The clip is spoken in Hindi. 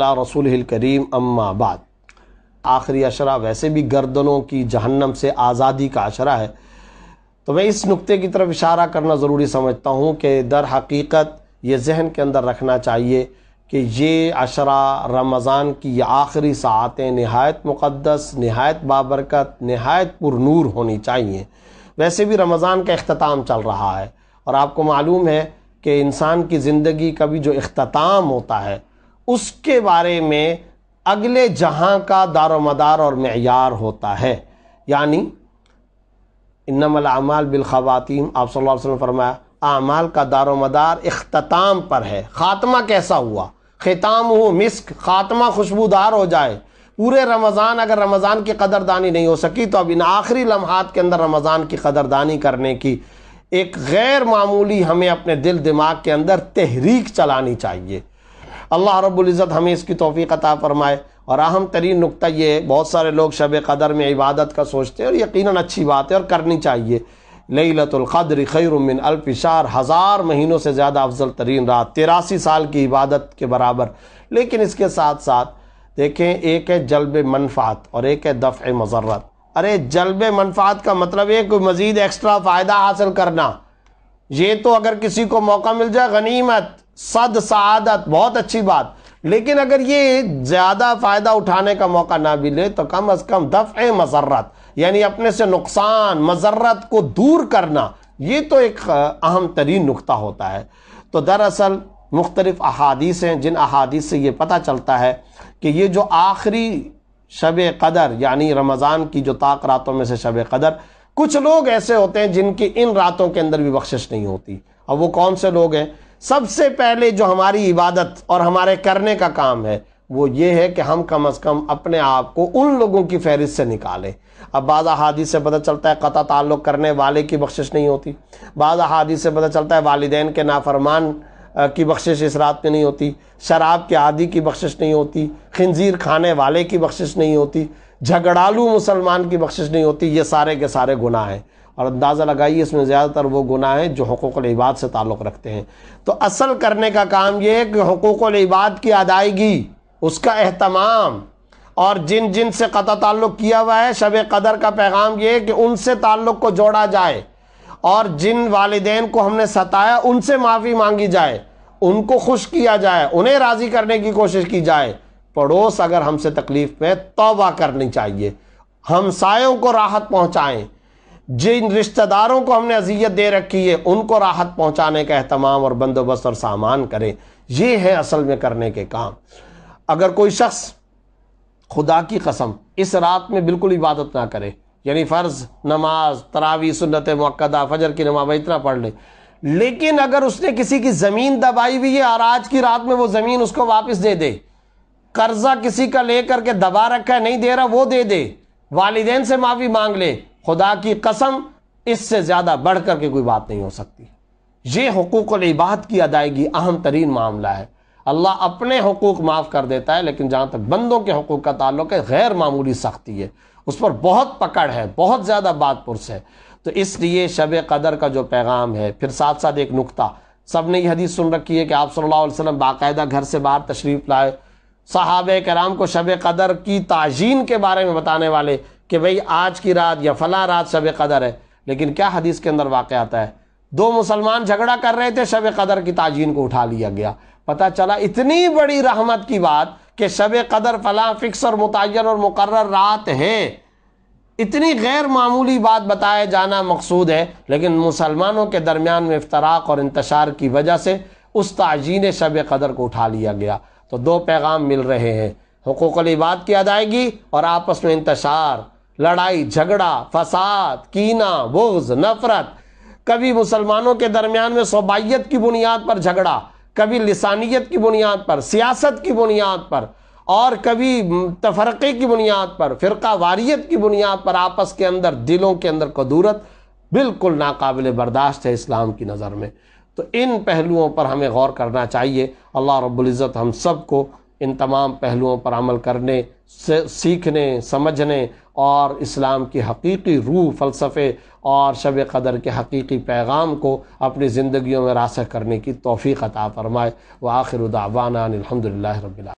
रसूल करीम अम्मा आखिरी अशरा वैसे भी गर्दनों की जहन्नम से आज़ादी का अशरा है तो मैं इस नुक्ते की तरफ इशारा करना ज़रूरी समझता हूँ कि दर हकीकत ये जहन के अंदर रखना चाहिए कि ये अशरा रमज़ान की आखिरी सातें नहायत मुक़दस नहायत बाबरकत नहायत पुरूर होनी चाहिए वैसे भी रमज़ान का अख्ताम चल रहा है और आपको मालूम है कि इंसान की ज़िंदगी का भी जो अख्ताम होता है उसके बारे में अगले जहां का दारो मदार और मैार होता है यानी इनमल अमाल बिलखवातीम आप सल्लल्लाहु फरमाया आमाल का दारो मदार अख्ताम पर है ख़ात्मा कैसा हुआ ख़िताम हो मिस्क ख़ात्मा खुशबूदार हो जाए पूरे रमज़ान अगर रमज़ान की कदरदानी नहीं हो सकी तो अब इन आखिरी लम्हात के अंदर रमज़ान की कदरदानी करने की एक गैर मामूली हमें अपने दिल दिमाग के अंदर तहरीक चलानी चाहिए अल्लाह रब्ज़त हमें इसकी तोफ़ी अता फ़रमाए और अहम तरीन नुकता ये बहुत सारे लोग शब कदर में इबादत का सोचते हैं और यकीनन अच्छी बात है और करनी चाहिए लतलक़द्र खैरमिन अल्पशार हज़ार महीनों से ज़्यादा अफजल तरीन रात तिरासी साल की इबादत के बराबर लेकिन इसके साथ साथ देखें एक है जलब मनफात और एक है दफ़ मजरत अरे जलब मनफात का मतलब है कोई मज़ीद एक्स्ट्रा फ़ायदा हासिल करना ये तो अगर किसी को मौका मिल जाए गनीमत सद सादत बहुत अच्छी बात लेकिन अगर ये ज़्यादा फ़ायदा उठाने का मौका ना मिले तो कम अज़ कम दफ़ मजर्रत यानी अपने से नुकसान मजर्रत को दूर करना ये तो एक अहम तरीन नुकता होता है तो दरअसल मुख्तलिफ अहादीस हैं जिन अहादीस से ये पता चलता है कि ये जो आखिरी शब कदर यानी रमज़ान की जो ताक रातों में से शब कदर कुछ लोग ऐसे होते हैं जिनकी इन रातों के अंदर भी बख्शिश नहीं होती अब वो कौन से लोग हैं सबसे पहले जो हमारी इबादत और हमारे करने का काम है वो ये है कि हम कम अज़ कम अपने आप को उन लोगों की फहरिस्त से निकालें अब बाज़ हादी से पता चलता है कता ताल्लुक़ करने वाले की बख्शिश नहीं होती बाज़ा हादी से पता चलता है वालदेन के नाफरमान की बख्शिश इस रात में नहीं होती शराब के आदि की बख्शिश नहीं होती खंजीर खाने वाले की बख्शिश नहीं होती झगड़ालू मुसलमान की बख्शिश नहीं होती ये सारे के सारे गुनाह हैं और अंदाज़ा लगाइए इसमें ज़्यादातर वो गुनाह हैं जो हकूक इबाद से ताल्लुक़ रखते हैं तो असल करने का काम ये है कि हकूक़ इबाद की अदायगी उसका अहतमाम और जिन जिन से कता ताल्लुक़ किया हुआ है शब कदर का पैगाम ये है कि उनसे ताल्लुक़ को जोड़ा जाए और जिन वालदेन को हमने सताया उनसे माफ़ी मांगी जाए उनको खुश किया जाए उन्हें राज़ी करने की कोशिश की जाए पड़ोस अगर हमसे तकलीफ़ में तोबा करनी चाहिए हमसायों को राहत पहुँचाएँ जिन रिश्तेदारों को हमने अजियत दे रखी है उनको राहत पहुंचाने का अहतमाम और बंदोबस्त और सामान करें ये है असल में करने के काम अगर कोई शख्स खुदा की कसम इस रात में बिल्कुल इबादत ना करे यानी फ़र्ज़ नमाज तरावी सुन्नत मक्दा फजर की नमाज इतना पढ़ ले लेकिन अगर उसने किसी की ज़मीन दबाई हुई है और आज की रात में वो ज़मीन उसको वापस दे दे कर्ज़ा किसी का लेकर के दबा रखा है नहीं दे रहा वो दे दे वालदेन से माफ़ी मांग ले खुदा की कसम इससे ज़्यादा बढ़ करके कोई बात नहीं हो सकती ये हकूक़ इबाद की अदायगी अहम तरीन मामला है अल्लाह अपने हकूक़ माफ़ कर देता है लेकिन जहाँ तक बंदों के हकूक़ का ताल्लुक है गैर मामूली सख्ती है उस पर बहुत पकड़ है बहुत ज़्यादा बात पुरस है तो इसलिए शब कदर का जो पैगाम है फिर साथ साथ एक नुकता सब ने यह हदीस सुन रखी है कि आप सल्लल्लाहु अलैहि वसल्लम बाकायदा घर से बाहर तशरीफ़ लाए सहाब कराम को शब कदर की ताजीन के बारे में बताने वाले कि भाई आज की रात या फला रात शब कदर है लेकिन क्या हदीस के अंदर वाक़ आता है दो मुसलमान झगड़ा कर रहे थे शब कदर की ताजीन को उठा लिया गया पता चला इतनी बड़ी रहमत की बात कि शब कदर फला फिक्स और मुतन और मुकर रात है इतनी गैर मामूली बात बताया जाना मकसूद है लेकिन मुसलमानों के दरमियान में इफ्तराक और इंतशार की वजह से उस ताजीन शब कदर को उठा लिया गया तो दो पैगाम मिल रहे हैं हकूकली बात की अदायगी और आपस में इंतशार लड़ाई झगड़ा फसाद कीना बुग्ज नफरत कभी मुसलमानों के दरमियान में सौबाइत की बुनियाद पर झगड़ा कभी लसानियत की बुनियाद पर सियासत की बुनियाद पर और कभी तफरक़े की बुनियाद पर फ़िरका वारियत की बुनियाद पर आपस के अंदर दिलों के अंदर कदूरत बिल्कुल नाकबिल बर्दाश्त है इस्लाम की नज़र में तो इन पहलुओं पर हमें गौर करना चाहिए अल्लाह रब्ज़त हम सब को इन तमाम पहलुओं पर अमल करने से सीखने समझने और इस्लाम की हकीकी रूह फ़लसफ़े और शब कदर के हकीकी पैगाम को अपनी ज़िंदगियों में रासा करने की तोफ़ी अता फ़रमाए व आखिर दावाना अलहमदिल्ला रबिला